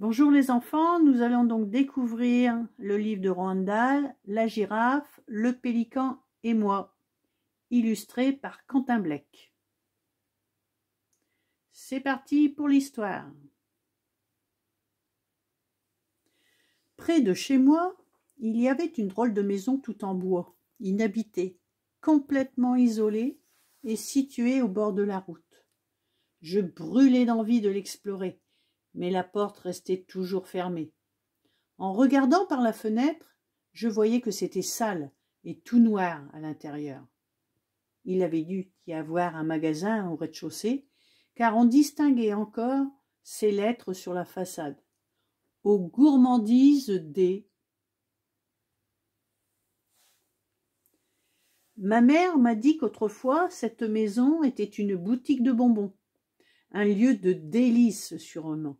Bonjour les enfants, nous allons donc découvrir le livre de Rondal, La girafe, le pélican et moi, illustré par Quentin Bleck. C'est parti pour l'histoire. Près de chez moi, il y avait une drôle de maison tout en bois, inhabitée, complètement isolée et située au bord de la route. Je brûlais d'envie de l'explorer mais la porte restait toujours fermée. En regardant par la fenêtre, je voyais que c'était sale et tout noir à l'intérieur. Il avait dû y avoir un magasin au rez-de-chaussée, car on distinguait encore ces lettres sur la façade. Aux gourmandises des. Ma mère m'a dit qu'autrefois cette maison était une boutique de bonbons un lieu de délices sûrement.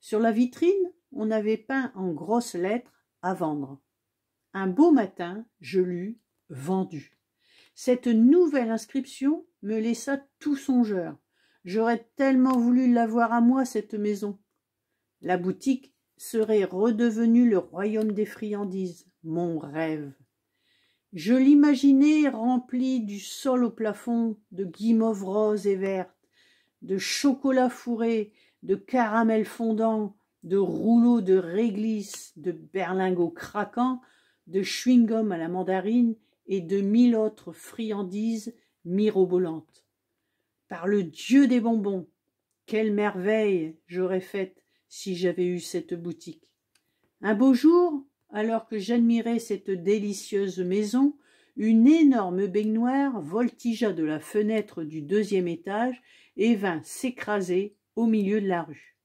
Sur la vitrine, on avait peint en grosses lettres à vendre. Un beau matin, je lus vendu. Cette nouvelle inscription me laissa tout songeur. J'aurais tellement voulu l'avoir à moi, cette maison. La boutique serait redevenue le royaume des friandises, mon rêve. Je l'imaginais rempli du sol au plafond de guimauves roses et vertes, de chocolat fourré, de caramel fondant, de rouleaux de réglisse, de berlingots craquants, de chewing-gum à la mandarine et de mille autres friandises mirobolantes. Par le Dieu des bonbons, quelle merveille j'aurais faite si j'avais eu cette boutique. Un beau jour, alors que j'admirais cette délicieuse maison, une énorme baignoire voltigea de la fenêtre du deuxième étage et vint s'écraser au milieu de la rue.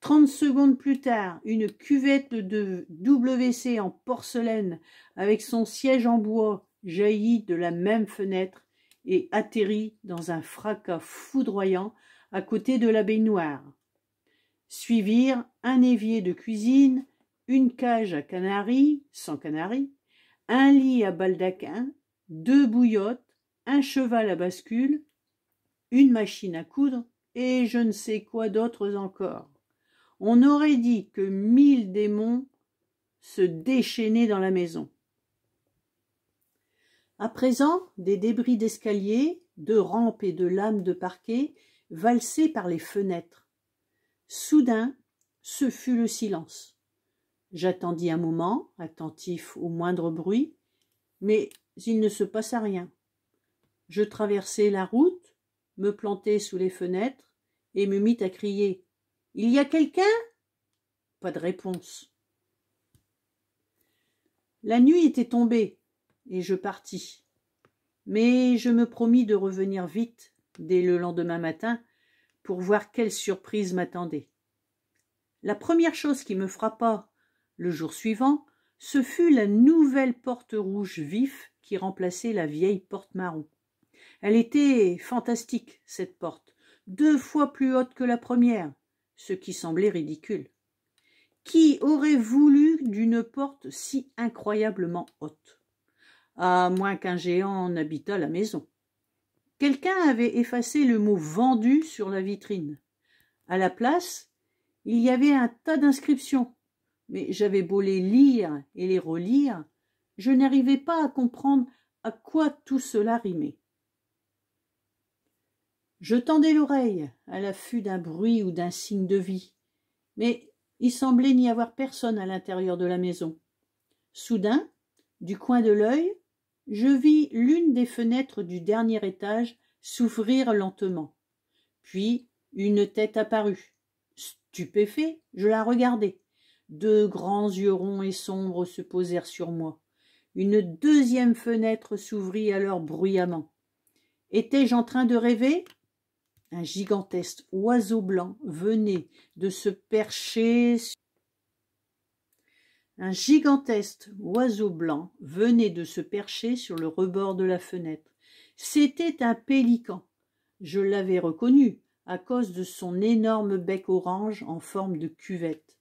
Trente secondes plus tard, une cuvette de WC en porcelaine avec son siège en bois jaillit de la même fenêtre et atterrit dans un fracas foudroyant à côté de la baignoire. Suivirent un évier de cuisine, une cage à canaris, sans canaris, un lit à baldaquin, deux bouillottes, un cheval à bascule, une machine à coudre, et je ne sais quoi d'autre encore. On aurait dit que mille démons se déchaînaient dans la maison. À présent, des débris d'escaliers, de rampes et de lames de parquet valsaient par les fenêtres. Soudain, ce fut le silence. J'attendis un moment, attentif au moindre bruit, mais il ne se passa rien. Je traversai la route, me plantai sous les fenêtres et me mis à crier. Il y a quelqu'un Pas de réponse. La nuit était tombée et je partis. Mais je me promis de revenir vite, dès le lendemain matin, pour voir quelle surprise m'attendait. La première chose qui me frappa le jour suivant, ce fut la nouvelle porte rouge vif qui remplaçait la vieille porte marron. Elle était fantastique, cette porte, deux fois plus haute que la première, ce qui semblait ridicule. Qui aurait voulu d'une porte si incroyablement haute À ah, moins qu'un géant n'habitât la maison. Quelqu'un avait effacé le mot vendu sur la vitrine. À la place, il y avait un tas d'inscriptions mais j'avais beau les lire et les relire, je n'arrivais pas à comprendre à quoi tout cela rimait. Je tendais l'oreille à l'affût d'un bruit ou d'un signe de vie, mais il semblait n'y avoir personne à l'intérieur de la maison. Soudain, du coin de l'œil, je vis l'une des fenêtres du dernier étage s'ouvrir lentement. Puis une tête apparut. Stupéfait, je la regardai. Deux grands yeux ronds et sombres se posèrent sur moi. Une deuxième fenêtre s'ouvrit alors bruyamment. Étais-je en train de rêver Un gigantesque oiseau blanc venait de se percher sur... Un gigantesque oiseau blanc venait de se percher sur le rebord de la fenêtre. C'était un pélican. Je l'avais reconnu à cause de son énorme bec orange en forme de cuvette.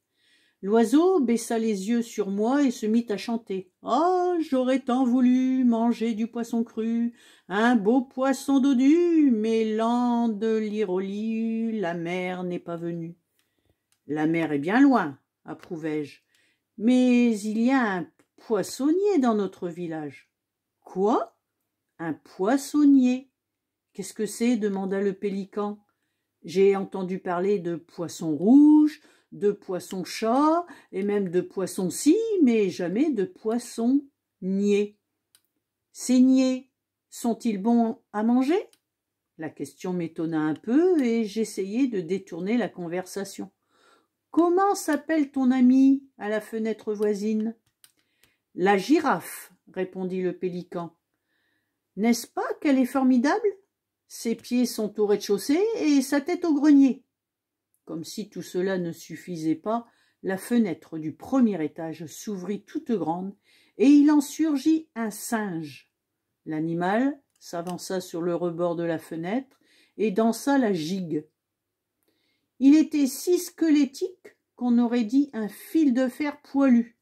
L'oiseau baissa les yeux sur moi et se mit à chanter. Oh, j'aurais tant voulu manger du poisson cru, un beau poisson dodu, mais l'an de l'Iroli, la mer n'est pas venue. La mer est bien loin, approuvai-je, mais il y a un poissonnier dans notre village. Quoi Un poissonnier Qu'est-ce que c'est demanda le pélican. J'ai entendu parler de poisson rouge, » de poisson-chat et même de poisson-ci, mais jamais de poisson-nier. Ces niais sont-ils bons à manger La question m'étonna un peu et j'essayai de détourner la conversation. Comment s'appelle ton ami à la fenêtre voisine La girafe, répondit le pélican. N'est-ce pas qu'elle est formidable Ses pieds sont au rez-de-chaussée et sa tête au grenier. Comme si tout cela ne suffisait pas, la fenêtre du premier étage s'ouvrit toute grande, et il en surgit un singe. L'animal s'avança sur le rebord de la fenêtre et dansa la gigue. Il était si squelettique qu'on aurait dit un fil de fer poilu,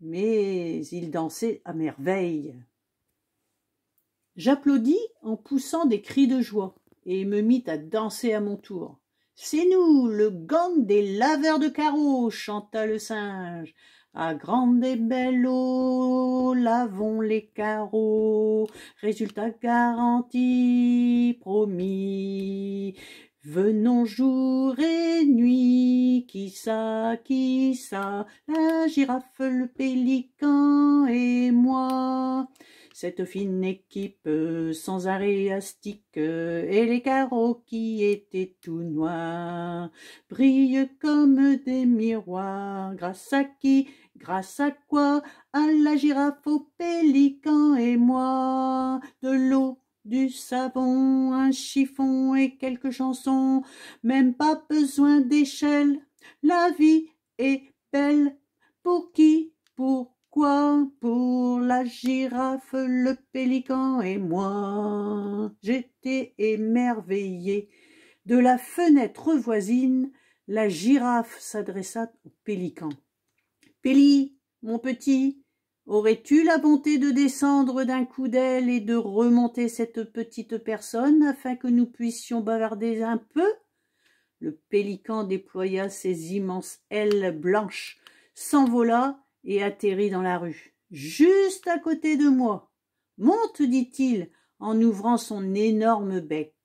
mais il dansait à merveille. J'applaudis en poussant des cris de joie et me mis à danser à mon tour. C'est nous, le gang des laveurs de carreaux, chanta le singe. À grande et belle eau, lavons les carreaux, résultat garanti, promis. Venons jour et nuit, qui ça, qui ça, la girafe, le pélican et moi. Cette fine équipe euh, sans arrêt astique euh, et les carreaux qui étaient tout noirs brillent comme des miroirs. Grâce à qui Grâce à quoi À la girafe, au pélican et moi. De l'eau, du savon, un chiffon et quelques chansons. Même pas besoin d'échelle. La vie est belle. Pour qui Pour pour la girafe, le pélican et moi. J'étais émerveillé. De la fenêtre voisine, la girafe s'adressa au pélican. Péli, mon petit, aurais-tu la bonté de descendre d'un coup d'aile et de remonter cette petite personne afin que nous puissions bavarder un peu Le pélican déploya ses immenses ailes blanches, s'envola et atterrit dans la rue, juste à côté de moi. Monte, dit-il, en ouvrant son énorme bec.